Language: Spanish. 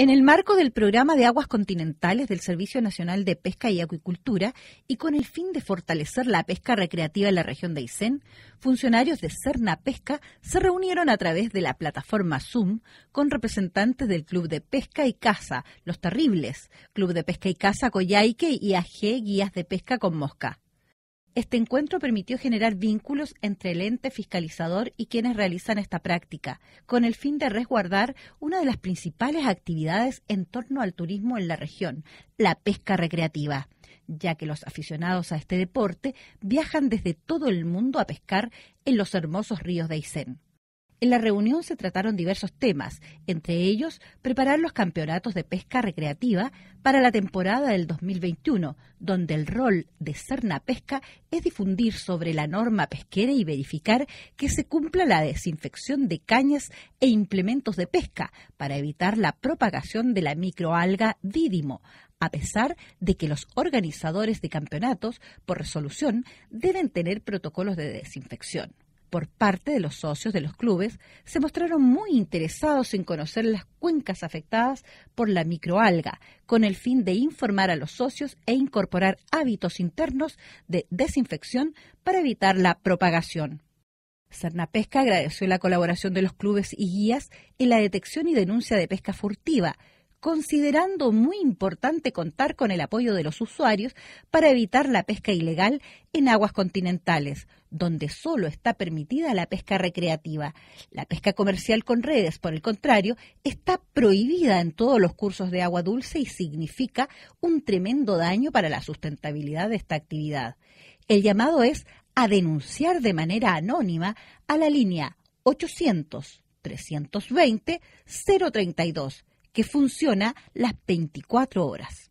En el marco del programa de aguas continentales del Servicio Nacional de Pesca y Acuicultura y con el fin de fortalecer la pesca recreativa en la región de Aysén, funcionarios de Cerna Pesca se reunieron a través de la plataforma Zoom con representantes del Club de Pesca y Caza, Los Terribles, Club de Pesca y Caza Coyhaique y AG Guías de Pesca con Mosca. Este encuentro permitió generar vínculos entre el ente fiscalizador y quienes realizan esta práctica, con el fin de resguardar una de las principales actividades en torno al turismo en la región, la pesca recreativa ya que los aficionados a este deporte viajan desde todo el mundo a pescar en los hermosos ríos de Aysén. En la reunión se trataron diversos temas, entre ellos preparar los campeonatos de pesca recreativa para la temporada del 2021, donde el rol de Cerna Pesca es difundir sobre la norma pesquera y verificar que se cumpla la desinfección de cañas e implementos de pesca para evitar la propagación de la microalga dídimo, a pesar de que los organizadores de campeonatos, por resolución, deben tener protocolos de desinfección por parte de los socios de los clubes se mostraron muy interesados en conocer las cuencas afectadas por la microalga, con el fin de informar a los socios e incorporar hábitos internos de desinfección para evitar la propagación. Pesca agradeció la colaboración de los clubes y guías en la detección y denuncia de pesca furtiva, considerando muy importante contar con el apoyo de los usuarios para evitar la pesca ilegal en aguas continentales, donde solo está permitida la pesca recreativa. La pesca comercial con redes, por el contrario, está prohibida en todos los cursos de agua dulce y significa un tremendo daño para la sustentabilidad de esta actividad. El llamado es a denunciar de manera anónima a la línea 800 320 032 que funciona las 24 horas.